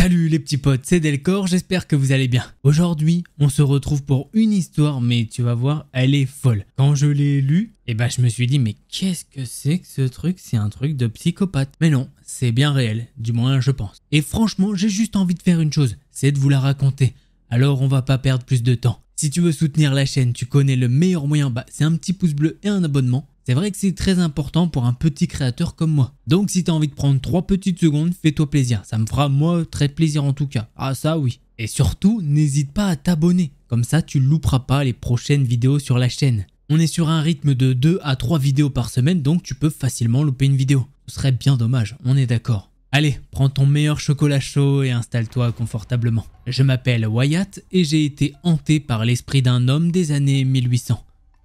Salut les petits potes, c'est Delcor, j'espère que vous allez bien. Aujourd'hui, on se retrouve pour une histoire, mais tu vas voir, elle est folle. Quand je l'ai lue, et eh bah ben, je me suis dit, mais qu'est-ce que c'est que ce truc C'est un truc de psychopathe. Mais non, c'est bien réel, du moins je pense. Et franchement, j'ai juste envie de faire une chose, c'est de vous la raconter. Alors on va pas perdre plus de temps. Si tu veux soutenir la chaîne, tu connais le meilleur moyen, bah, c'est un petit pouce bleu et un abonnement. C'est vrai que c'est très important pour un petit créateur comme moi. Donc si t'as envie de prendre 3 petites secondes, fais-toi plaisir. Ça me fera moi très plaisir en tout cas. Ah ça oui. Et surtout, n'hésite pas à t'abonner. Comme ça, tu ne louperas pas les prochaines vidéos sur la chaîne. On est sur un rythme de 2 à 3 vidéos par semaine, donc tu peux facilement louper une vidéo. Ce serait bien dommage, on est d'accord. Allez, prends ton meilleur chocolat chaud et installe-toi confortablement. Je m'appelle Wyatt et j'ai été hanté par l'esprit d'un homme des années 1800.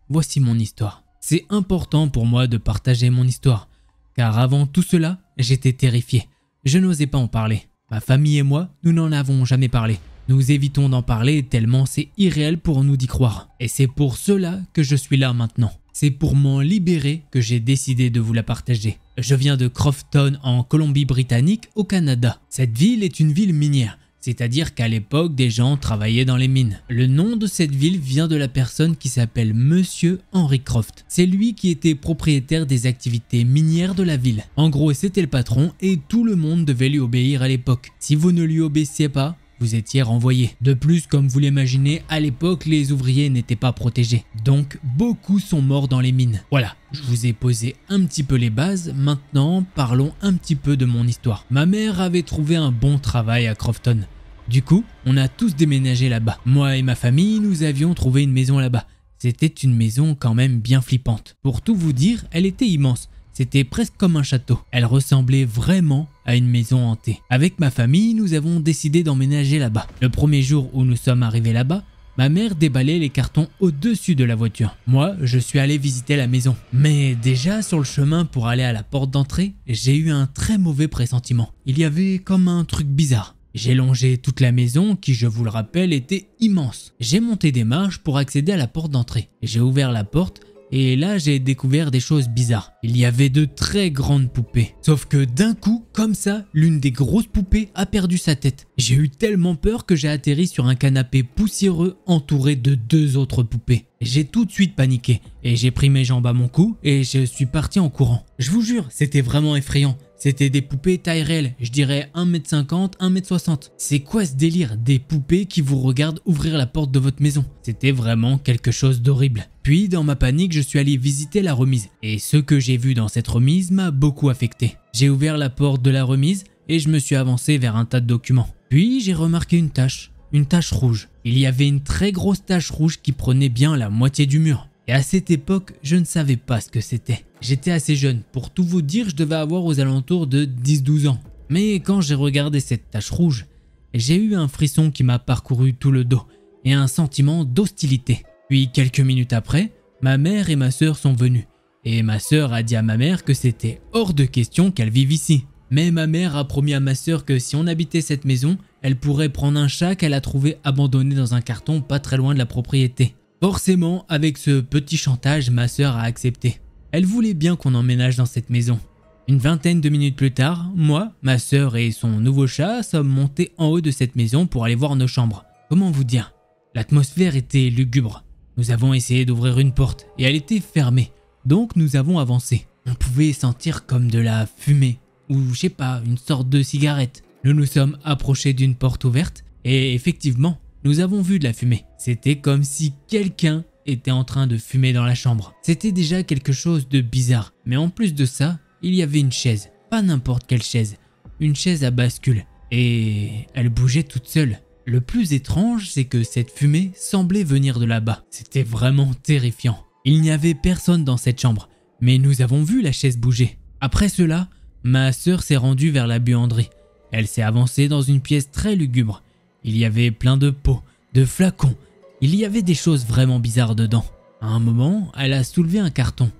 Voici mon histoire. C'est important pour moi de partager mon histoire, car avant tout cela, j'étais terrifié. Je n'osais pas en parler. Ma famille et moi, nous n'en avons jamais parlé. Nous évitons d'en parler tellement c'est irréel pour nous d'y croire. Et c'est pour cela que je suis là maintenant. C'est pour m'en libérer que j'ai décidé de vous la partager. Je viens de Crofton en Colombie-Britannique au Canada. Cette ville est une ville minière c'est-à-dire qu'à l'époque, des gens travaillaient dans les mines. Le nom de cette ville vient de la personne qui s'appelle Monsieur Henry Croft. C'est lui qui était propriétaire des activités minières de la ville. En gros, c'était le patron et tout le monde devait lui obéir à l'époque. Si vous ne lui obéissiez pas, vous étiez renvoyé. De plus, comme vous l'imaginez, à l'époque, les ouvriers n'étaient pas protégés. Donc beaucoup sont morts dans les mines. Voilà, je vous ai posé un petit peu les bases, maintenant parlons un petit peu de mon histoire. Ma mère avait trouvé un bon travail à Crofton. Du coup, on a tous déménagé là-bas. Moi et ma famille, nous avions trouvé une maison là-bas. C'était une maison quand même bien flippante. Pour tout vous dire, elle était immense. C'était presque comme un château. Elle ressemblait vraiment à une maison hantée. Avec ma famille, nous avons décidé d'emménager là-bas. Le premier jour où nous sommes arrivés là-bas, Ma mère déballait les cartons au-dessus de la voiture. Moi, je suis allé visiter la maison. Mais déjà sur le chemin pour aller à la porte d'entrée, j'ai eu un très mauvais pressentiment. Il y avait comme un truc bizarre. J'ai longé toute la maison qui, je vous le rappelle, était immense. J'ai monté des marches pour accéder à la porte d'entrée. J'ai ouvert la porte et là j'ai découvert des choses bizarres. Il y avait de très grandes poupées. Sauf que d'un coup, comme ça, l'une des grosses poupées a perdu sa tête. J'ai eu tellement peur que j'ai atterri sur un canapé poussiéreux entouré de deux autres poupées. J'ai tout de suite paniqué et j'ai pris mes jambes à mon cou et je suis parti en courant. Je vous jure, c'était vraiment effrayant. C'était des poupées taille réelle, je dirais 1m50, 1m60. C'est quoi ce délire Des poupées qui vous regardent ouvrir la porte de votre maison. C'était vraiment quelque chose d'horrible. Puis, dans ma panique, je suis allé visiter la remise. Et ce que j'ai vu dans cette remise m'a beaucoup affecté. J'ai ouvert la porte de la remise et je me suis avancé vers un tas de documents. Puis, j'ai remarqué une tache. Une tache rouge. Il y avait une très grosse tache rouge qui prenait bien la moitié du mur. Et à cette époque, je ne savais pas ce que c'était. J'étais assez jeune, pour tout vous dire, je devais avoir aux alentours de 10-12 ans. Mais quand j'ai regardé cette tache rouge, j'ai eu un frisson qui m'a parcouru tout le dos et un sentiment d'hostilité. Puis quelques minutes après, ma mère et ma sœur sont venues. Et ma sœur a dit à ma mère que c'était hors de question qu'elle vive ici. Mais ma mère a promis à ma sœur que si on habitait cette maison, elle pourrait prendre un chat qu'elle a trouvé abandonné dans un carton pas très loin de la propriété. Forcément, avec ce petit chantage, ma sœur a accepté. Elle voulait bien qu'on emménage dans cette maison. Une vingtaine de minutes plus tard, moi, ma sœur et son nouveau chat sommes montés en haut de cette maison pour aller voir nos chambres. Comment vous dire L'atmosphère était lugubre. Nous avons essayé d'ouvrir une porte et elle était fermée. Donc nous avons avancé. On pouvait sentir comme de la fumée ou je sais pas, une sorte de cigarette. Nous nous sommes approchés d'une porte ouverte et effectivement, nous avons vu de la fumée. C'était comme si quelqu'un était en train de fumer dans la chambre. C'était déjà quelque chose de bizarre. Mais en plus de ça, il y avait une chaise. Pas n'importe quelle chaise. Une chaise à bascule. Et elle bougeait toute seule. Le plus étrange, c'est que cette fumée semblait venir de là-bas. C'était vraiment terrifiant. Il n'y avait personne dans cette chambre, mais nous avons vu la chaise bouger. Après cela, ma sœur s'est rendue vers la buanderie. Elle s'est avancée dans une pièce très lugubre. Il y avait plein de pots, de flacons, il y avait des choses vraiment bizarres dedans. À un moment, elle a soulevé un carton.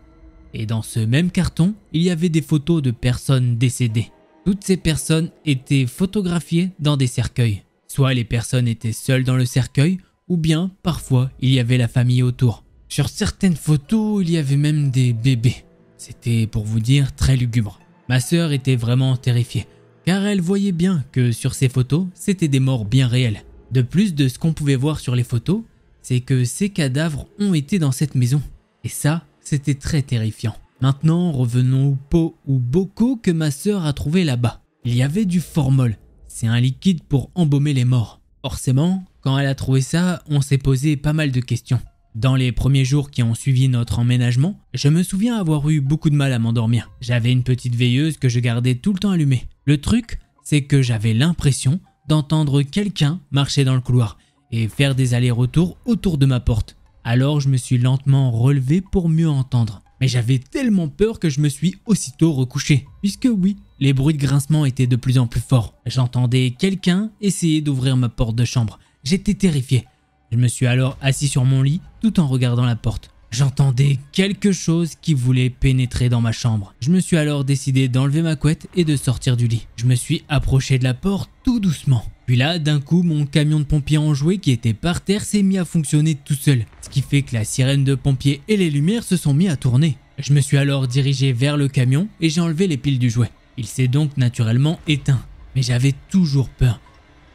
Et dans ce même carton, il y avait des photos de personnes décédées. Toutes ces personnes étaient photographiées dans des cercueils. Soit les personnes étaient seules dans le cercueil, ou bien parfois il y avait la famille autour. Sur certaines photos, il y avait même des bébés. C'était pour vous dire très lugubre. Ma sœur était vraiment terrifiée car elle voyait bien que sur ces photos, c'était des morts bien réels. De plus de ce qu'on pouvait voir sur les photos, c'est que ces cadavres ont été dans cette maison. Et ça, c'était très terrifiant. Maintenant, revenons au pot ou bocaux que ma sœur a trouvé là-bas. Il y avait du formol, c'est un liquide pour embaumer les morts. Forcément, quand elle a trouvé ça, on s'est posé pas mal de questions. Dans les premiers jours qui ont suivi notre emménagement, je me souviens avoir eu beaucoup de mal à m'endormir. J'avais une petite veilleuse que je gardais tout le temps allumée. Le truc, c'est que j'avais l'impression d'entendre quelqu'un marcher dans le couloir et faire des allers-retours autour de ma porte. Alors je me suis lentement relevé pour mieux entendre. Mais j'avais tellement peur que je me suis aussitôt recouché. Puisque oui, les bruits de grincement étaient de plus en plus forts. J'entendais quelqu'un essayer d'ouvrir ma porte de chambre. J'étais terrifié. Je me suis alors assis sur mon lit tout en regardant la porte. J'entendais quelque chose qui voulait pénétrer dans ma chambre. Je me suis alors décidé d'enlever ma couette et de sortir du lit. Je me suis approché de la porte tout doucement. Puis là, d'un coup, mon camion de pompiers enjoué qui était par terre s'est mis à fonctionner tout seul, ce qui fait que la sirène de pompiers et les lumières se sont mis à tourner. Je me suis alors dirigé vers le camion et j'ai enlevé les piles du jouet. Il s'est donc naturellement éteint, mais j'avais toujours peur.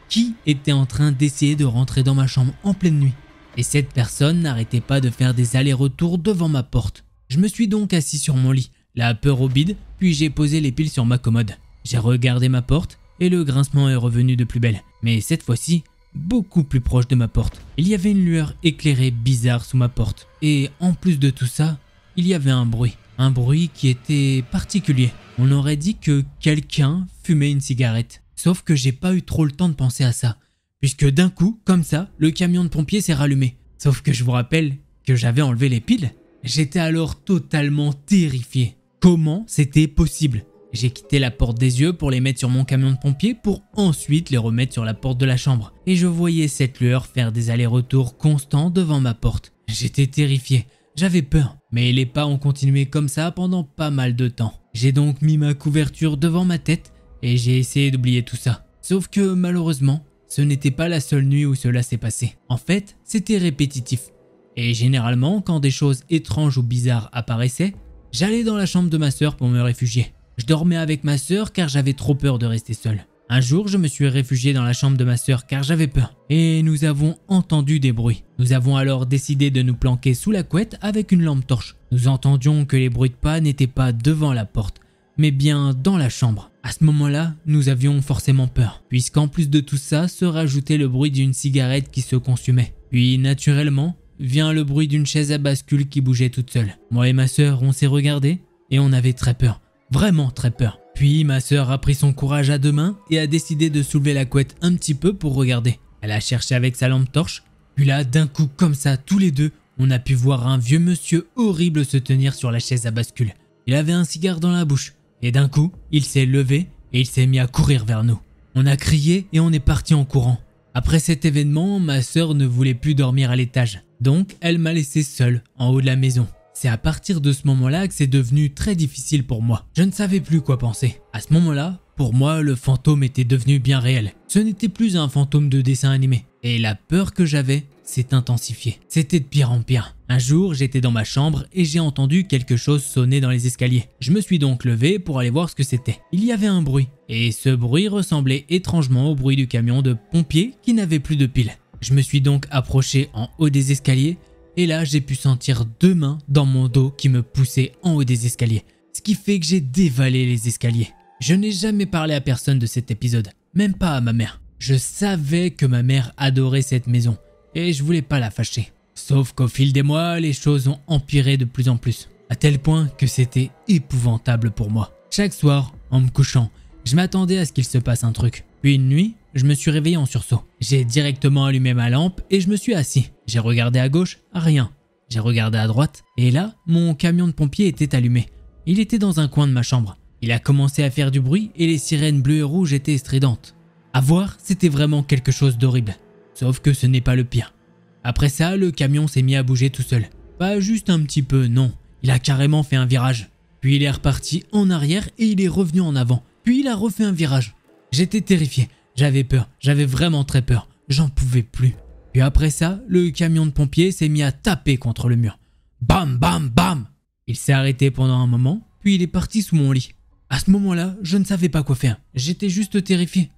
Qui était en train d'essayer de rentrer dans ma chambre en pleine nuit et cette personne n'arrêtait pas de faire des allers-retours devant ma porte. Je me suis donc assis sur mon lit, la peur au bide, puis j'ai posé les piles sur ma commode. J'ai regardé ma porte et le grincement est revenu de plus belle, mais cette fois-ci, beaucoup plus proche de ma porte. Il y avait une lueur éclairée bizarre sous ma porte, et en plus de tout ça, il y avait un bruit. Un bruit qui était particulier. On aurait dit que quelqu'un fumait une cigarette. Sauf que j'ai pas eu trop le temps de penser à ça puisque d'un coup, comme ça, le camion de pompier s'est rallumé. Sauf que je vous rappelle que j'avais enlevé les piles. J'étais alors totalement terrifié. Comment c'était possible J'ai quitté la porte des yeux pour les mettre sur mon camion de pompier pour ensuite les remettre sur la porte de la chambre. Et je voyais cette lueur faire des allers-retours constants devant ma porte. J'étais terrifié. J'avais peur, mais les pas ont continué comme ça pendant pas mal de temps. J'ai donc mis ma couverture devant ma tête et j'ai essayé d'oublier tout ça. Sauf que malheureusement, ce n'était pas la seule nuit où cela s'est passé. En fait, c'était répétitif. Et généralement, quand des choses étranges ou bizarres apparaissaient, j'allais dans la chambre de ma sœur pour me réfugier. Je dormais avec ma sœur car j'avais trop peur de rester seul. Un jour, je me suis réfugié dans la chambre de ma sœur car j'avais peur. Et nous avons entendu des bruits. Nous avons alors décidé de nous planquer sous la couette avec une lampe torche. Nous entendions que les bruits de pas n'étaient pas devant la porte, mais bien dans la chambre. À ce moment-là, nous avions forcément peur, puisqu'en plus de tout ça se rajoutait le bruit d'une cigarette qui se consumait. Puis naturellement, vient le bruit d'une chaise à bascule qui bougeait toute seule. Moi et ma sœur, on s'est regardés et on avait très peur, vraiment très peur. Puis ma sœur a pris son courage à deux mains et a décidé de soulever la couette un petit peu pour regarder. Elle a cherché avec sa lampe torche, puis là, d'un coup comme ça, tous les deux, on a pu voir un vieux monsieur horrible se tenir sur la chaise à bascule. Il avait un cigare dans la bouche, et d'un coup, il s'est levé et il s'est mis à courir vers nous. On a crié et on est parti en courant. Après cet événement, ma sœur ne voulait plus dormir à l'étage, donc elle m'a laissé seule en haut de la maison. C'est à partir de ce moment-là que c'est devenu très difficile pour moi. Je ne savais plus quoi penser. À ce moment-là, pour moi, le fantôme était devenu bien réel. Ce n'était plus un fantôme de dessin animé. Et la peur que j'avais s'est intensifié. C'était de pire en pire. Un jour, j'étais dans ma chambre et j'ai entendu quelque chose sonner dans les escaliers. Je me suis donc levé pour aller voir ce que c'était. Il y avait un bruit, et ce bruit ressemblait étrangement au bruit du camion de pompiers qui n'avait plus de piles. Je me suis donc approché en haut des escaliers, et là j'ai pu sentir deux mains dans mon dos qui me poussaient en haut des escaliers, ce qui fait que j'ai dévalé les escaliers. Je n'ai jamais parlé à personne de cet épisode, même pas à ma mère. Je savais que ma mère adorait cette maison, et je voulais pas la fâcher. Sauf qu'au fil des mois, les choses ont empiré de plus en plus, à tel point que c'était épouvantable pour moi. Chaque soir, en me couchant, je m'attendais à ce qu'il se passe un truc. Puis une nuit, je me suis réveillé en sursaut. J'ai directement allumé ma lampe et je me suis assis. J'ai regardé à gauche, rien. J'ai regardé à droite, et là, mon camion de pompier était allumé. Il était dans un coin de ma chambre. Il a commencé à faire du bruit et les sirènes bleues et rouges étaient stridentes. À voir, c'était vraiment quelque chose d'horrible. Sauf que ce n'est pas le pire. Après ça, le camion s'est mis à bouger tout seul. Pas juste un petit peu, non. Il a carrément fait un virage. Puis il est reparti en arrière et il est revenu en avant. Puis il a refait un virage. J'étais terrifié. J'avais peur. J'avais vraiment très peur. J'en pouvais plus. Puis après ça, le camion de pompier s'est mis à taper contre le mur. Bam, bam, bam Il s'est arrêté pendant un moment, puis il est parti sous mon lit. À ce moment-là, je ne savais pas quoi faire. J'étais juste terrifié.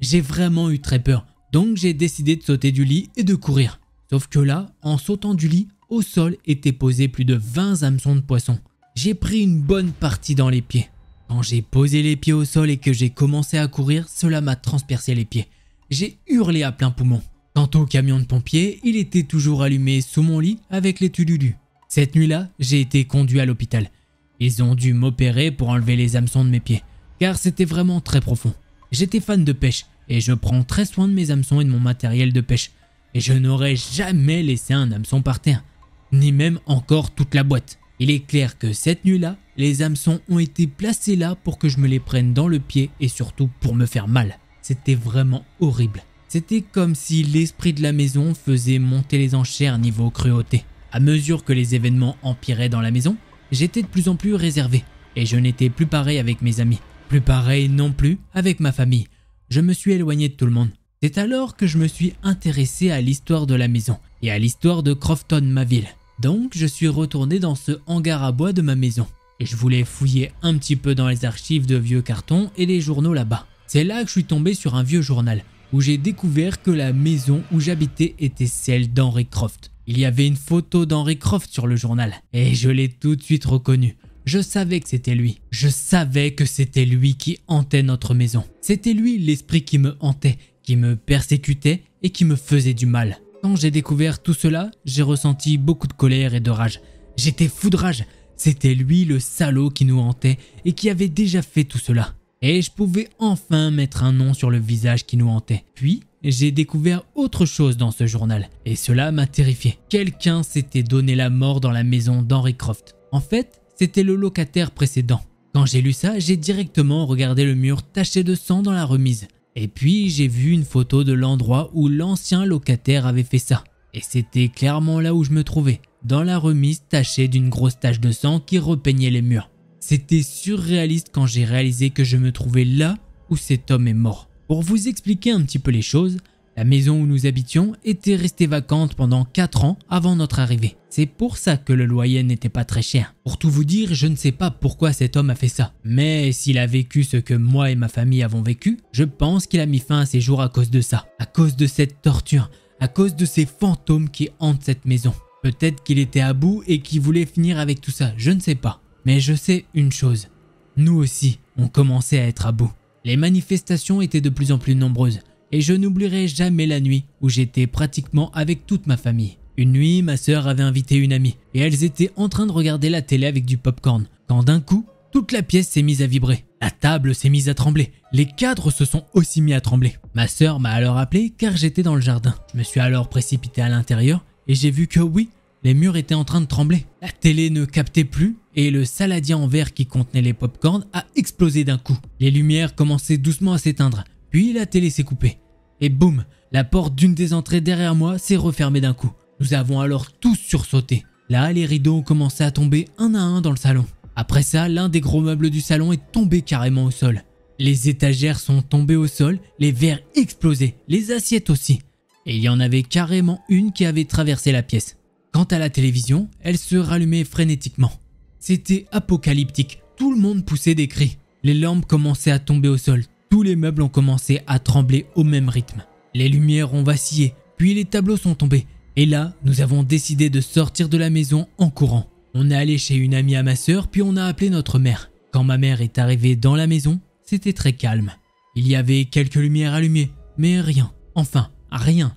J'ai vraiment eu très peur. Donc j'ai décidé de sauter du lit et de courir. Sauf que là, en sautant du lit, au sol étaient posés plus de 20 hameçons de poissons. J'ai pris une bonne partie dans les pieds. Quand j'ai posé les pieds au sol et que j'ai commencé à courir, cela m'a transpercé les pieds. J'ai hurlé à plein poumon. Quant au camion de pompiers, il était toujours allumé sous mon lit avec les tululus. Cette nuit-là, j'ai été conduit à l'hôpital. Ils ont dû m'opérer pour enlever les hameçons de mes pieds, car c'était vraiment très profond. J'étais fan de pêche et je prends très soin de mes hameçons et de mon matériel de pêche. Et je n'aurais jamais laissé un hameçon par terre, ni même encore toute la boîte. Il est clair que cette nuit-là, les hameçons ont été placés là pour que je me les prenne dans le pied et surtout pour me faire mal. C'était vraiment horrible. C'était comme si l'esprit de la maison faisait monter les enchères niveau cruauté. À mesure que les événements empiraient dans la maison, j'étais de plus en plus réservé et je n'étais plus pareil avec mes amis, plus pareil non plus avec ma famille, je me suis éloigné de tout le monde. C'est alors que je me suis intéressé à l'histoire de la maison et à l'histoire de Crofton, ma ville. Donc je suis retourné dans ce hangar à bois de ma maison et je voulais fouiller un petit peu dans les archives de vieux cartons et les journaux là-bas. C'est là que je suis tombé sur un vieux journal où j'ai découvert que la maison où j'habitais était celle d'Henry Croft. Il y avait une photo d'Henry Croft sur le journal et je l'ai tout de suite reconnu. Je savais que c'était lui. Je savais que c'était lui qui hantait notre maison. C'était lui l'esprit qui me hantait, qui me persécutait et qui me faisait du mal. Quand j'ai découvert tout cela, j'ai ressenti beaucoup de colère et de rage. J'étais fou de rage. C'était lui le salaud qui nous hantait et qui avait déjà fait tout cela. Et je pouvais enfin mettre un nom sur le visage qui nous hantait. Puis, j'ai découvert autre chose dans ce journal, et cela m'a terrifié. Quelqu'un s'était donné la mort dans la maison d'Henry Croft. En fait, c'était le locataire précédent. Quand j'ai lu ça, j'ai directement regardé le mur taché de sang dans la remise. Et puis j'ai vu une photo de l'endroit où l'ancien locataire avait fait ça. Et c'était clairement là où je me trouvais, dans la remise tachée d'une grosse tache de sang qui repeignait les murs. C'était surréaliste quand j'ai réalisé que je me trouvais là où cet homme est mort. Pour vous expliquer un petit peu les choses, la maison où nous habitions était restée vacante pendant 4 ans avant notre arrivée. C'est pour ça que le loyer n'était pas très cher. Pour tout vous dire, je ne sais pas pourquoi cet homme a fait ça. Mais s'il a vécu ce que moi et ma famille avons vécu, je pense qu'il a mis fin à ses jours à cause de ça. À cause de cette torture, à cause de ces fantômes qui hantent cette maison. Peut-être qu'il était à bout et qu'il voulait finir avec tout ça, je ne sais pas. Mais je sais une chose, nous aussi, on commençait à être à bout. Les manifestations étaient de plus en plus nombreuses et je n'oublierai jamais la nuit où j'étais pratiquement avec toute ma famille. Une nuit, ma sœur avait invité une amie et elles étaient en train de regarder la télé avec du pop-corn. quand d'un coup, toute la pièce s'est mise à vibrer. La table s'est mise à trembler. Les cadres se sont aussi mis à trembler. Ma sœur m'a alors appelé car j'étais dans le jardin. Je me suis alors précipité à l'intérieur et j'ai vu que oui, les murs étaient en train de trembler. La télé ne captait plus et le saladier en verre qui contenait les pop a explosé d'un coup. Les lumières commençaient doucement à s'éteindre, puis la télé s'est coupée. Et boum, la porte d'une des entrées derrière moi s'est refermée d'un coup. Nous avons alors tous sursauté. Là, les rideaux ont commencé à tomber un à un dans le salon. Après ça, l'un des gros meubles du salon est tombé carrément au sol. Les étagères sont tombées au sol, les verres explosés, les assiettes aussi. Et il y en avait carrément une qui avait traversé la pièce. Quant à la télévision, elle se rallumait frénétiquement. C'était apocalyptique, tout le monde poussait des cris. Les lampes commençaient à tomber au sol, tous les meubles ont commencé à trembler au même rythme. Les lumières ont vacillé, puis les tableaux sont tombés. Et là, nous avons décidé de sortir de la maison en courant. On est allé chez une amie à ma sœur, puis on a appelé notre mère. Quand ma mère est arrivée dans la maison, c'était très calme. Il y avait quelques lumières allumées, mais rien. Enfin, rien.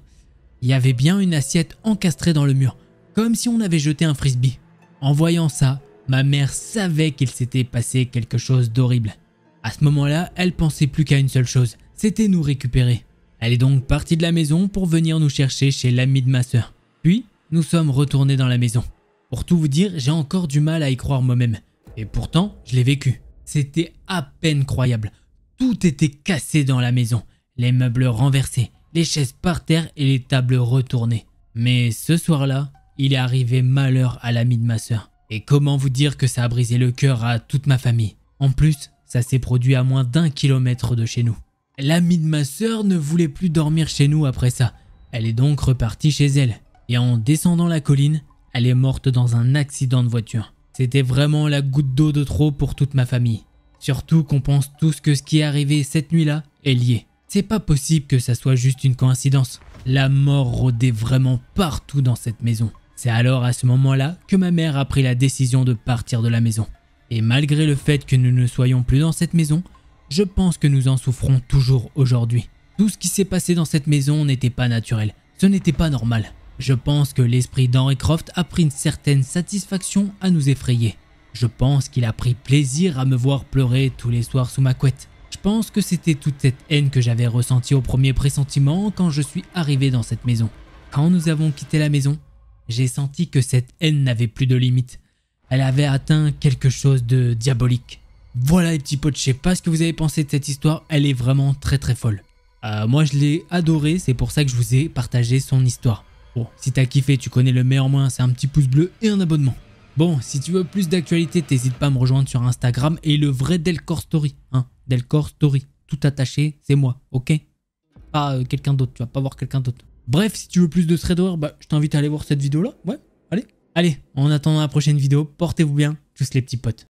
Il y avait bien une assiette encastrée dans le mur, comme si on avait jeté un frisbee. En voyant ça, ma mère savait qu'il s'était passé quelque chose d'horrible. À ce moment-là, elle pensait plus qu'à une seule chose, c'était nous récupérer. Elle est donc partie de la maison pour venir nous chercher chez l'ami de ma sœur. Puis, nous sommes retournés dans la maison. Pour tout vous dire, j'ai encore du mal à y croire moi-même. Et pourtant, je l'ai vécu. C'était à peine croyable. Tout était cassé dans la maison. Les meubles renversés, les chaises par terre et les tables retournées. Mais ce soir-là, il est arrivé malheur à l'ami de ma sœur. Et comment vous dire que ça a brisé le cœur à toute ma famille En plus, ça s'est produit à moins d'un kilomètre de chez nous. L'amie de ma sœur ne voulait plus dormir chez nous après ça. Elle est donc repartie chez elle. Et en descendant la colline, elle est morte dans un accident de voiture. C'était vraiment la goutte d'eau de trop pour toute ma famille. Surtout qu'on pense tous que ce qui est arrivé cette nuit-là est lié. C'est pas possible que ça soit juste une coïncidence. La mort rôdait vraiment partout dans cette maison. C'est alors à ce moment-là que ma mère a pris la décision de partir de la maison. Et malgré le fait que nous ne soyons plus dans cette maison, je pense que nous en souffrons toujours aujourd'hui. Tout ce qui s'est passé dans cette maison n'était pas naturel, ce n'était pas normal. Je pense que l'esprit d'Henry Croft a pris une certaine satisfaction à nous effrayer. Je pense qu'il a pris plaisir à me voir pleurer tous les soirs sous ma couette. Je pense que c'était toute cette haine que j'avais ressentie au premier pressentiment quand je suis arrivé dans cette maison. Quand nous avons quitté la maison, j'ai senti que cette haine n'avait plus de limites elle avait atteint quelque chose de diabolique. Voilà les petits potes, je sais pas ce que vous avez pensé de cette histoire, elle est vraiment très très folle. Euh, moi je l'ai adoré, c'est pour ça que je vous ai partagé son histoire. Bon, si t'as kiffé, tu connais le meilleur moyen, c'est un petit pouce bleu et un abonnement. Bon, si tu veux plus d'actualité, t'hésites pas à me rejoindre sur Instagram et le vrai Delcor Story, hein, Delcor Story, tout attaché, c'est moi, ok Pas euh, quelqu'un d'autre, tu vas pas voir quelqu'un d'autre. Bref, si tu veux plus de Threadwear, bah, je t'invite à aller voir cette vidéo là, ouais, Allez, en attendant la prochaine vidéo, portez-vous bien, tous les petits potes.